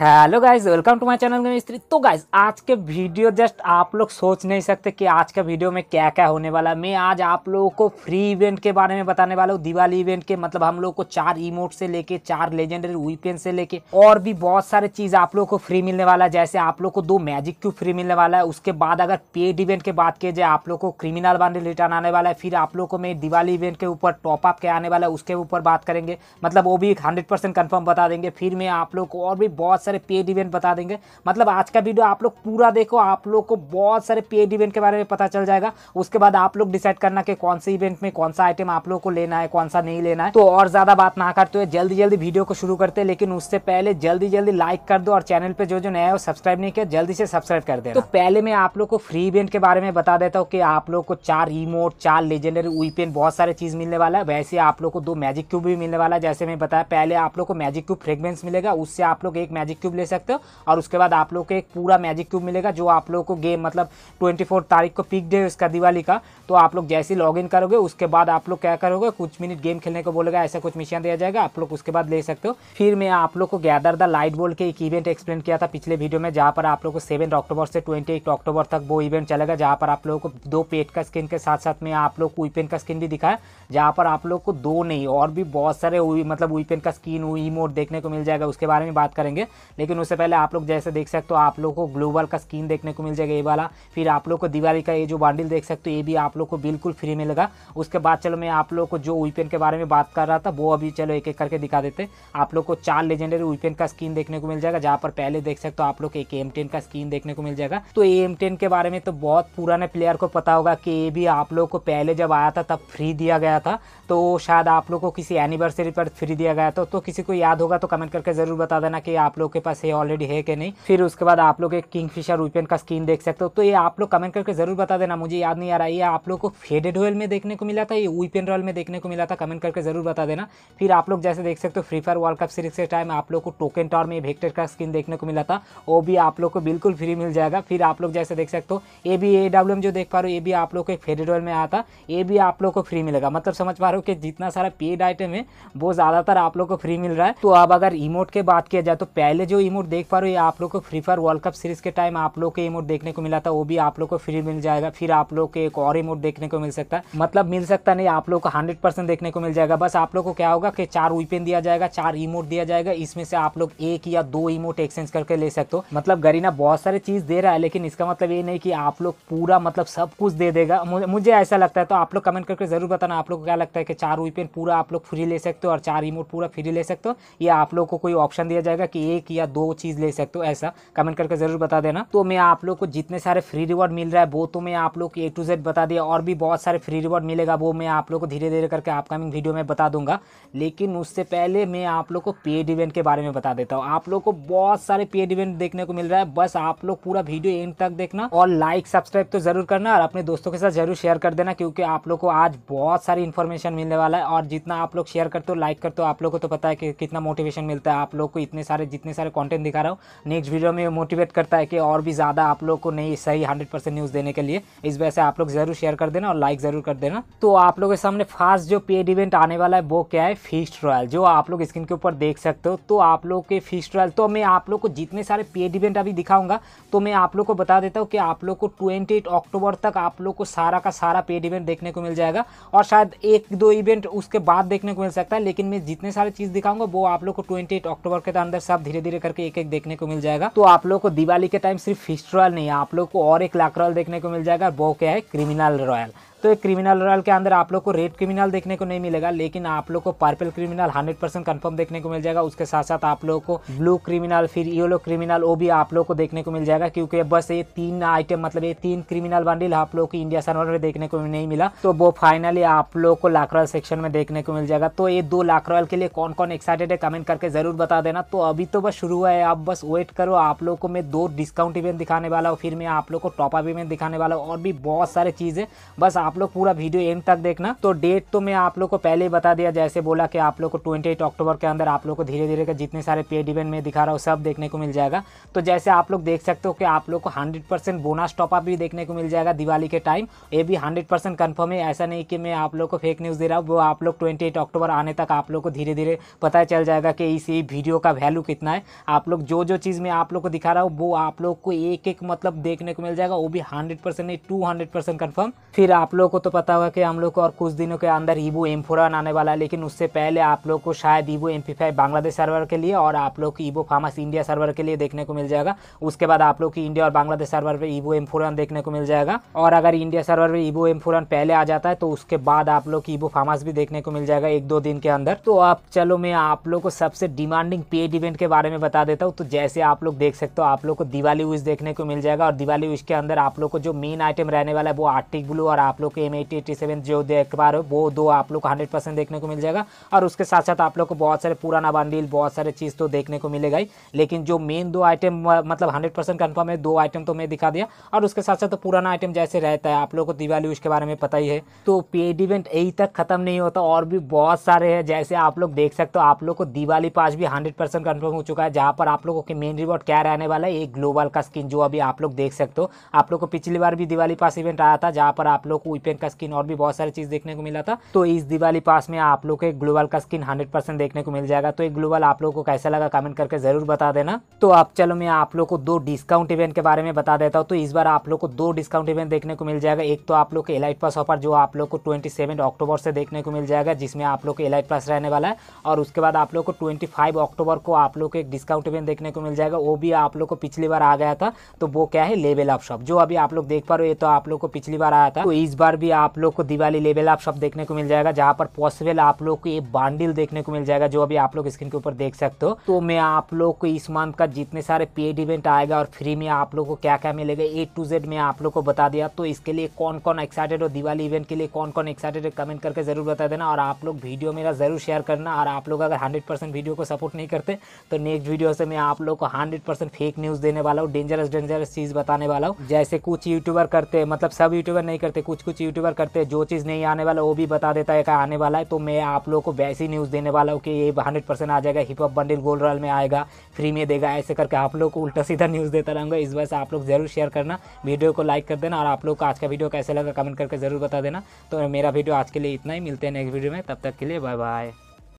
hello guys welcome to my channel में मिस्त्री तो गाइज आज के वीडियो जस्ट आप लोग सोच नहीं सकते कि आज के वीडियो में क्या क्या होने वाला है मैं आज आप लोगों को फ्री इवेंट के बारे में बताने वाला हूँ दिवाली इवेंट के मतलब हम लोग को चार इमोट से लेके चार लेजेंडरी वीपेन से लेके और भी बहुत सारे चीज़ आप लोग को फ्री मिलने वाला है जैसे आप लोग को दो मैजिक क्यूब फ्री मिलने वाला है उसके बाद अगर पेड इवेंट के बात की जाए आप लोग को क्रिमिनल बंडल रिटर्न आने वाला है फिर आप लोग को मैं दिवाली इवेंट के ऊपर टॉपअप के आने वाला है उसके ऊपर बात करेंगे मतलब वो भी हंड्रेड कंफर्म बता देंगे फिर मैं आप लोग को और भी बहुत सारे पेड इवेंट बता देंगे मतलब आज का वीडियो आप लोग पूरा देखो आप लोग को बहुत सारे पेड इवेंट के बारे में पता चल जाएगा उसके बाद आप लोग डिसाइड करना कि कौन से इवेंट में कौन सा आइटम आप लोग को लेना है कौन सा नहीं लेना है तो और ज़्यादा बात ना करते हुए जल्दी जल्दी वीडियो को शुरू करते हैं लेकिन उससे पहले जल्दी जल्दी लाइक कर दो और चैनल पर जो जो नया हो सब्सक्राइब नहीं किया जल्दी से सब्सक्राइब कर दे तो पहले मैं आप लोग को फ्री इवेंट के बारे में बता देता हूँ कि आप लोग को चार रिमोट चार लेजेंडरी वीपेन बहुत सारे चीज़ मिलने वाला है वैसे आप लोग को दो मैजिक क्यूब भी मिलने वाला है जैसे मैं बताया पहले आप लोग को मैजिक क्यूब फ्रेगमेंस मिलेगा उससे आप लोग एक मैजिक मैजिक क्यूब ले सकते हो और उसके बाद आप लोग को एक पूरा मैजिक क्यूब मिलेगा जो आप लोग को गेम मतलब ट्वेंटी तारीख को पिक डे उसका दिवाली का तो आप लोग जैसे लॉग करोगे उसके बाद आप लोग क्या करोगे कुछ मिनट गेम खेलने को बोलेगा ऐसा कुछ मिशन दिया जाएगा आप लोग उसके बाद ले सकते हो फिर मैं आप लोग को गैदर द लाइट बोल के एक इवेंट एक्सप्लेन किया था पिछले वीडियो में जहाँ पर आप लोग को सेवन अक्टूबर से ट्वेंटी अक्टूबर तक वो इवेंट चलेगा जहाँ पर आप लोगों को दो पेट का स्किन के साथ साथ में आप लोग को वीपेन का स्किन भी दिखाया जहाँ पर आप लोग को दो नहीं और भी बहुत सारे मतलब वीपेन का स्किन इमोट देखने को मिल जाएगा उसके बारे में बात करेंगे लेकिन उससे पहले आप लोग जैसे देख सकते हो आप लोग को ग्लोबल का स्कीन देखने को मिल जाएगा ये वाला फिर आप लोग को दिवाली का ये जो बांडिल देख सकते हो ये भी आप लोग को बिल्कुल फ्री में लगा उसके बाद चलो मैं आप लोग को जो वीपेन के बारे में बात कर रहा था वो अभी चलो एक एक करके दिखा देते आप लोग को चार लेजेंडरी वीपेन का स्कीन देखने को मिल जाएगा जहाँ पर पहले देख सकते हो आप लोग एक एम का स्कीन देखने को मिल जाएगा तो एम के बारे में तो बहुत पुराने प्लेयर को पता होगा कि ये भी आप लोग को पहले जब आया था तब फ्री दिया गया था तो शायद आप लोग को किसी एनिवर्सरी पर फ्री दिया गया था तो किसी को याद होगा तो कमेंट करके जरूर बता देना कि आप लोग के पास ये ऑलरेडी है कि नहीं फिर उसके बाद आप लोग एक किंग फिशर रूपियन का स्किन देख सकते हो तो ये आप लोग कमेंट करके जरूर बता देना मुझे याद नहीं आ रहा है ये आप लोग को फेडेड रॉयल में देखने को मिला था ये वीपेन रॉयल में देखने को मिला था कमेंट करके जरूर बता देना फिर आप लोग जैसे देख सकते हो free fire world cup series के टाइम आप लोग को टोकन टॉर में भेक्टर का स्किन देखने को मिला था वो भी आप लोग को बिल्कुल फ्री मिल जाएगा फिर आप लोग जैसे देख सकते हो ए भी ए जो देख पा रहे हो ये भी आप लोग को एक फेडेड रॉयल में आया था ये भी आप लोग को फ्री मिलेगा मतलब समझ पा रहे हो कि जितना सारा पेड आइटम है वो ज़्यादातर आप लोग को फ्री मिल रहा है तो अब अगर इमोट के बात किया जाए तो पहले पहले जो इमोट देख पा रहे हो आप लोग को free fire world cup series के टाइम आप लोग को इमोट देखने को मिला था वो भी आप लोग को फ्री मिल जाएगा फिर आप लोग को एक और इमोट देखने को मिल सकता है मतलब मिल सकता नहीं आप लोग को हंड्रेड परसेंट देखने को मिल जाएगा बस आप लोग को क्या होगा कि चार वीपेन दिया जाएगा चार इमोट दिया जाएगा इसमें से आप लोग एक या दो इमोट एक्सचेंज करके ले सकते हो मतलब गरीना बहुत सारे चीज़ दे रहा है लेकिन इसका मतलब ये नहीं कि आप लोग पूरा मतलब सब कुछ दे देगा मुझे ऐसा लगता है तो आप लोग कमेंट करके जरूर बताना आप लोग को क्या लगता है कि चार वीपेन पूरा आप लोग फ्री ले सकते हो और चार इमोट पूरा फ्री ले सकते हो या आप लोग को कोई ऑप्शन दिया जाएगा कि एक या दो चीज़ ले सकते हो ऐसा कमेंट करके ज़रूर बता देना तो मैं आप लोग को जितने सारे फ्री रिवॉर्ड मिल रहा है वो तो मैं आप लोग को ए टू जेड बता दिया और भी बहुत सारे फ्री रिवॉर्ड मिलेगा वो मैं आप लोग को धीरे धीरे करके अपकमिंग वीडियो में बता दूंगा लेकिन उससे पहले मैं आप लोग को पेड इवेंट के बारे में बता देता हूँ आप लोग को बहुत सारे पेड इवेंट देखने को मिल रहा है बस आप लोग पूरा वीडियो एंड तक देखना और लाइक सब्सक्राइब तो जरूर करना और अपने दोस्तों के साथ जरूर शेयर कर देना क्योंकि आप लोग को आज बहुत सारी इन्फॉर्मेशन मिलने वाला है और जितना आप लोग शेयर करते हो लाइक करते हो आप लोग को तो पता है कि कितना मोटिवेशन मिलता है आप लोग को इतने सारे जितने सारे कंटेंट दिखा रहा हूँ नेक्स्ट वीडियो में मोटिवेट करता है कि और भी ज़्यादा आप लोग को नहीं सही हंड्रेड न्यूज़ देने के लिए इस वजह से आप लोग ज़रूर शेयर कर देना और लाइक ज़रूर कर देना तो आप लोगों के सामने फास्ट जो पेड इवेंट आने वाला है वो क्या है फिस्ट रॉयल जो आप लोग स्क्रीन के ऊपर देख सकते हो तो आप लोग के फिस्ट रॉयल तो मैं आप लोग को जितने सारे पेड इवेंट अभी दिखाऊंगा तो मैं आप लोग को बता देता हूँ कि आप लोग को ट्वेंटी अक्टूबर तक आप लोग को सारा का सारा पेड इवेंट देखने को मिल जाएगा और शायद एक दो इवेंट उसके बाद देखने को मिल सकता है लेकिन मैं जितने सारे चीज़ दिखाऊंगा वो आप लोग को ट्वेंटी अक्टूबर के अंदर सब धीरे धीरे करके एक एक देखने को मिल जाएगा तो आप लोग को दिवाली के टाइम सिर्फ रॉयल नहीं है आप लोग को और एक रॉयल देखने को मिल जाएगा वो क्या है क्रिमिनल रॉयल तो क्रिमिनल रॉयल के अंदर आप लोग को रेड क्रिमिनल देखने को नहीं मिलेगा लेकिन आप लोग को purple criminal hundred percent confirm देखने को मिल जाएगा उसके साथ साथ आप लोग को ब्लू क्रिमिनल फिर येलो क्रिमिनल वो भी आप लोग को देखने को मिल जाएगा क्योंकि बस ये तीन आइटम मतलब ये तीन क्रिमिनल बंडिल आप लोग को इंडिया सर्वर में देखने को नहीं मिला तो वो फाइनली आप लोग को लाकरॉयल सेक्शन में देखने को मिल जाएगा तो ये दो लाख रॉयल के लिए कौन कौन एक्साइटेड है कमेंट करके जरूर बता देना तो अभी तो बस शुरू हुआ है आप बस वेट करो आप लोग को मैं दो डिस्काउंट इवेंट दिखाने वाला हूँ फिर मैं आप लोग को टॉपअप इवेंट दिखाने वाला हूँ और भी बहुत सारे चीज़ है बस आप आप लोग पूरा वीडियो एंड तक देखना तो डेट तो मैं आप लोग को पहले ही बता दिया जैसे बोला कि आप लोग को ट्वेंटी अक्टूबर के अंदर आप लोग को धीरे धीरे का जितने सारे पेड इवेंट में दिखा रहा हूँ सब देखने को मिल जाएगा तो जैसे आप लोग देख सकते हो कि आप लोग को हंड्रेड बोनस टॉपअप भी देखने को मिल जाएगा दिवाली के टाइम ये भी हंड्रेड परसेंट कन्फर्म है ऐसा नहीं कि मैं आप लोग को फेक न्यूज़ दे रहा हूँ वो आप लोग ट्वेंटी अक्टूबर आने तक आप लोग को धीरे धीरे पता चल जाएगा कि इस वीडियो का वैल्यू कितना है आप लोग जो जो चीज़ मैं आप लोग को दिखा रहा हूँ वो आप लोग को एक एक मतलब देखने को मिल जाएगा वो भी हंड्रेड परसेंट नहीं टू हंड्रेड परसेंट कन्फर्म फिर आप लोग लोग को तो पता होगा कि हम लोग को और कुछ दिनों के अंदर ईबो एम आने वाला है लेकिन उससे पहले आप लोग को शायद ईबो एम बांग्लादेश सर्वर के लिए और आप लोग ईबो फार्मास इंडिया सर्वर के लिए देखने को मिल जाएगा उसके बाद आप लोग की इंडिया और बांग्लादेश सर्वर पर ईबो एम देखने को मिल जाएगा और अगर इंडिया सर्वर पर ईबो एम पहले आ जाता है तो उसके बाद आप लोग की ईबो फार्मास भी देखने को मिल जाएगा एक दो दिन के अंदर तो आप चलो मैं आप लोग को सबसे डिमांडिंग पेड इवेंट के बारे में बता देता हूँ तो जैसे आप लोग देख सकते हो आप लोग को दिवाली विश देखने को मिल जाएगा और दिवाली विश के अंदर आप लोग को जो मेन आइटम रहने वाला है वो आर्टिक ब्लू और आप लोग लोग एम एटी एटी सेवन जो देख पा रहे हो वो दो आप लोग को हंड्रेड परसेंट देखने को मिल जाएगा और उसके साथ साथ आप लोग को बहुत सारे पुराना बंडील बहुत सारे चीज़ तो देखने को मिलेगा ही लेकिन जो मेन दो आइटम मतलब हंड्रेड परसेंट कन्फर्म है दो आइटम तो मैं दिखा दिया और उसके साथ साथ तो पुराना आइटम जैसे रहता है आप लोग को दिवाली उसके बारे में पता ही है तो पेड इवेंट यही तक खत्म नहीं होता और भी बहुत सारे हैं जैसे आप लोग देख सकते हो आप लोग को दिवाली पास भी हंड्रेड परसेंट कन्फर्म हो चुका है जहाँ पर आप लोगों के मेन रिवॉर्ड क्या रहने वाला है एक ग्लोबल का स्किन जो अभी आप लोग देख सकते हो आप लोग को पिछली बार भी दिवाली पास इवेंट आया था जहाँ पर आप लोग को वीपेन का स्किन और भी बहुत सारी चीज़ देखने को मिला था तो इस दिवाली पास में आप लोग के ग्लोबल का स्किन हंड्रेड देखने को मिल जाएगा तो एक ग्लोबल आप लोग को कैसा लगा कमेंट करके जरूर बता देना तो आप चलो मैं आप लोग को दो डिस्काउंट इवेंट के बारे में बता देता हूँ तो इस बार आप लोग को दो डिस्काउंट इवेंट देखने को मिल जाएगा एक तो आप लोग एलाइट प्लस ऑफर जो आप लोग को ट्वेंटी अक्टूबर से देखने को मिल जाएगा जिसमें आप लोग एलाइट प्लस रहने वाला है और उसके बाद आप लोग को ट्वेंटी अक्टूबर को आप लोग को एक डिस्काउंट इवेंट देखने को मिल जाएगा वो भी आप लोग को पिछली बार आ गया था तो वो क्या है लेवल अप शॉप जो अभी आप लोग देख पा रहे हो ये तो आप लोग को पिछली बार आया था तो इस बार बार भी आप लोग को दिवाली लेवल आप सब देखने को मिल जाएगा जहां पर पॉसिबल आप लोग को ये बांडिल देखने को मिल जाएगा जो अभी आप लोग स्क्रीन के ऊपर देख सकते हो तो मैं आप लोग को इस मंथ का जितने सारे पेड इवेंट आएगा और फ्री में आप लोग को क्या क्या मिलेगा ए टू जेड में आप लोग को बता दिया तो इसके लिए कौन कौन एक्साइटेड हो दिवाली इवेंट के लिए कौन कौन एक्साइटेड है कमेंट करके जरूर बता देना और आप लोग वीडियो मेरा जरूर शेयर करना और आप लोग अगर हंड्रेड वीडियो को सपोर्ट नहीं करते तो नेक्स्ट वीडियो से मैं आप लोग को हंड्रेड फेक न्यूज़ देने वाला हूँ डेंजरस डेंजरस चीज़ बताने वाला हूँ जैसे कुछ यूट्यूबर करते मतलब सब यूट्यूबर नहीं करते कुछ कुछ कुछ यूट्यूबर करते हैं जो चीज़ नहीं आने वाला वो भी बता देता है क्या आने वाला है तो मैं आप लोगों को वैसी न्यूज़ देने वाला हूँ कि ये हंड्रेड परसेंट आ जाएगा hip hop bundle gold royal में आएगा फ्री में देगा ऐसे करके आप लोग को उल्टा सीधा न्यूज़ देता रहूँगा इस वजह से आप लोग ज़रूर शेयर करना वीडियो को लाइक कर देना और आप लोग को आज का वीडियो कैसे लगा कमेंट करके ज़रूर बता देना तो मेरा वीडियो आज के लिए इतना ही मिलते हैं नेक्स्ट वीडियो में तब तक के लिए बाय बाय